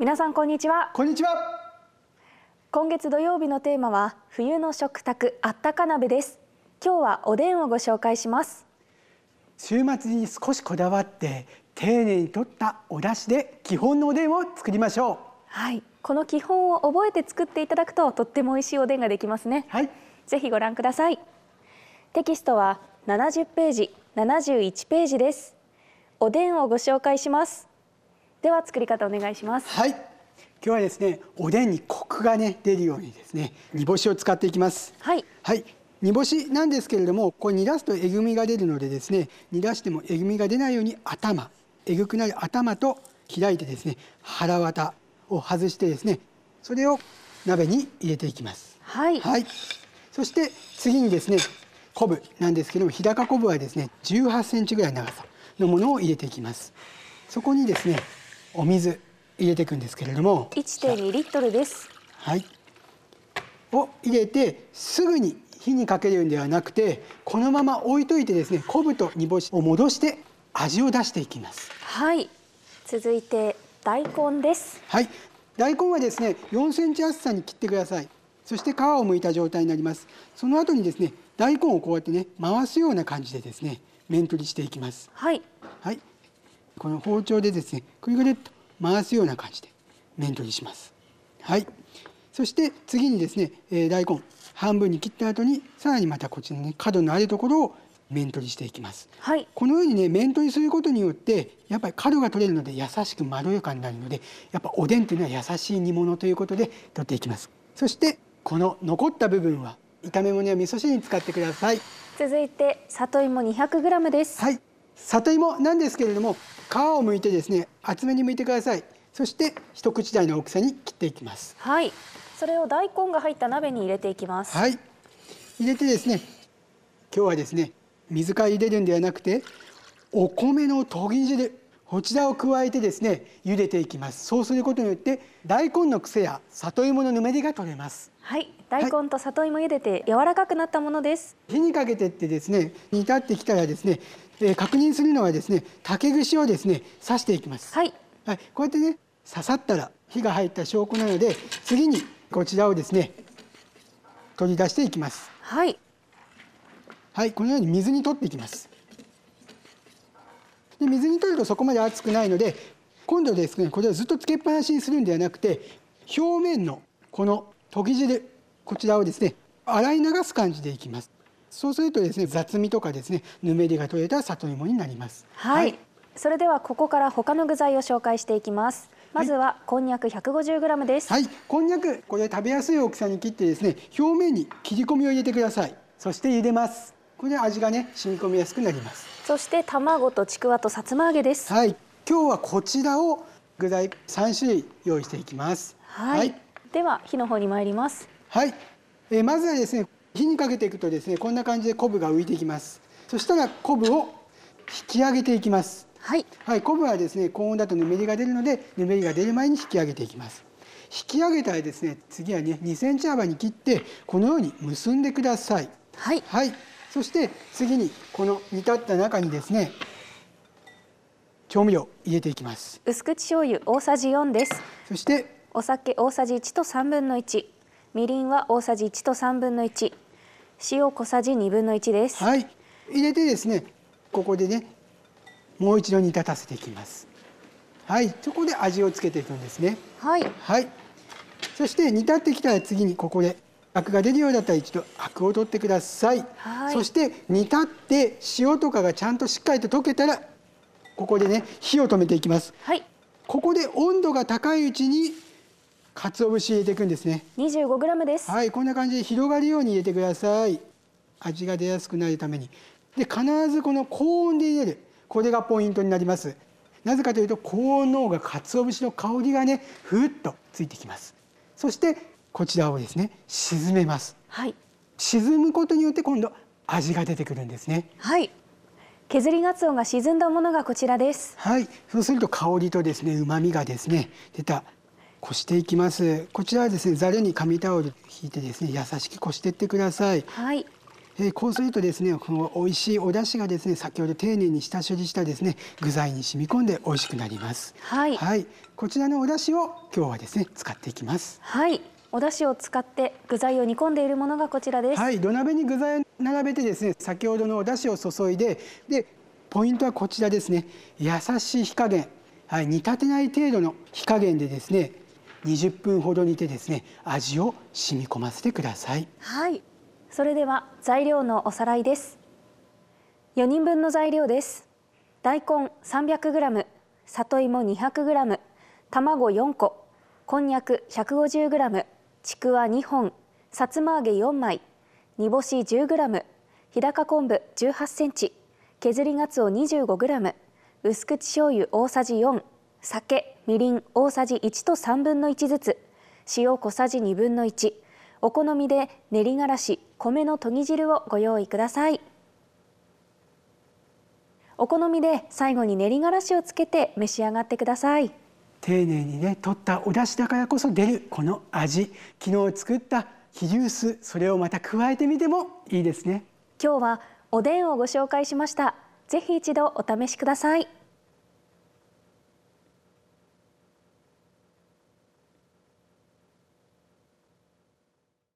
皆さんこんにちはこんにちは今月土曜日のテーマは冬の食卓あったか鍋です今日はおでんをご紹介します週末に少しこだわって丁寧に取ったお出汁で基本のおでんを作りましょうはいこの基本を覚えて作っていただくととっても美味しいおでんができますねはいぜひご覧くださいテキストは70ページ71ページですおでんをご紹介しますでは作り方お願いしますはい今日はですねおでんにコクがね出るようにですね煮干しを使っていきますはい、はい、煮干しなんですけれどもこれ煮出すとえぐみが出るのでですね煮出してもえぐみが出ないように頭えぐくなる頭と開いてですね腹綿を外してですねそれを鍋に入れていきます、はい、はい、そして次にですね昆布なんですけども日高昆布はですね18センチぐらい長さのものを入れていきますそこにですねお水入れていくんですけれども1.2リットルですはいを入れてすぐに火にかけるんではなくてこのまま置いといてですね昆布と煮干しを戻して味を出していきますはい続いて大根ですはい大根はですね4センチ厚さに切ってくださいそして皮を剥いた状態になりますその後にですね大根をこうやってね回すような感じでですね面取りしていきますはい、はい、この包丁でですねくるくるっと回すような感じで面取りします。はいそして次にですね、え大根半分に切った後にさらにまたこちらに、ね、角のあるところを面取りしていきます、はい、このようにね面取りすることによってやっぱり角が取れるので優しくまろやかになるのでやっぱおでんというのは優しい煮物ということで取っていきますそしてこの残った部分は炒め物や味噌汁に使ってください続いて里芋 200g ですはい里芋なんですけれども皮を剥いてですね厚めに剥いてくださいそして一口大の大きさに切っていきますはいそれを大根が入った鍋に入れていきますはい入れてですね今日はですね水から入れるんではなくてお米の研ぎ汁こちらを加えてですね茹でていきますそうすることによって大根の癖や里芋のぬめりが取れますはい大根と里芋茹でて柔らかくなったものです、はい、火にかけてってですね煮立ってきたらですねえー、確認するのはですね竹串をですね刺していきます、はい、はい、こうやってね刺さったら火が入った証拠なので次にこちらをですね取り出していきますはいはいこのように水に取っていきますで水に取るとそこまで熱くないので今度ですねこれをずっとつけっぱなしにするんではなくて表面のこの研ぎ汁こちらをですね洗い流す感じでいきますそうするとですね雑味とかですねぬめりが取れた里芋になります、はい、はい、それではここから他の具材を紹介していきますまずはこんにゃく百五十グラムです、はい、こんにゃくこれ食べやすい大きさに切ってですね表面に切り込みを入れてくださいそして茹でますこれで味がね染み込みやすくなりますそして卵とちくわとさつま揚げですはい今日はこちらを具材三種類用意していきますはい、はい、では火の方に参りますはいえー、まずはですね火にかけていくとですねこんな感じで昆布が浮いていきますそしたら昆布を引き上げていきますはい、はい、昆布はですね高温だとぬめりが出るのでぬめりが出る前に引き上げていきます引き上げたらですね次はね2センチ幅に切ってこのように結んでください、はい、はい、そして次にこの煮立った中にですね調味料入れていきます薄口醤油大さじ4ですそしてお酒大さじ1と3分の1みりんは大さじ1と3分の1塩小さじ二分の一です、はい、入れてですねここでねもう一度煮立たせていきますはいそこで味をつけていくんですねはい、はい、そして煮立ってきたら次にここでアクが出るようだったら一度アクを取ってください、はい、そして煮立って塩とかがちゃんとしっかりと溶けたらここでね火を止めていきます、はい、ここで温度が高いうちに鰹節入れていくんですね 25g ですはいこんな感じで広がるように入れてください味が出やすくなるためにで必ずこの高温で入れるこれがポイントになりますなぜかというと高温の方が鰹節の香りがねふっとついてきますそしてこちらをですね沈めますはい沈むことによって今度味が出てくるんですねはい削りがつおが沈んだものがこちらですはいそうすると香りとですね旨味がですね出たこしていきますこちらはですねザルに紙タオル引いてですね優しくこしていってくださいはいえー、こうするとですねこの美味しいお出汁がですね先ほど丁寧に下処理したですね具材に染み込んで美味しくなります、はい、はい、こちらのお出汁を今日はですね使っていきますはいお出汁を使って具材を煮込んでいるものがこちらですはい土鍋に具材を並べてですね先ほどのお出汁を注いででポイントはこちらですね優しい火加減はい煮立てない程度の火加減でですね20分ほど煮てですね味を染み込ませてくださいはいそれでは材料のおさらいです4人分の材料です大根 300g 里芋 200g 卵4個こんにゃく 150g ちくわ2本さつま揚げ4枚煮干し 10g 日高昆布 18cm 削りがつお 25g 薄口醤油大さじ4酒みりん大さじ1と3分の1ずつ塩小さじ1分の1お好みで練りがらし米のとぎ汁をご用意くださいお好みで最後に練りがらしをつけて召し上がってください丁寧にね取ったお出汁だからこそ出るこの味昨日作ったヒリウスそれをまた加えてみてもいいですね今日はおでんをご紹介しましたぜひ一度お試しください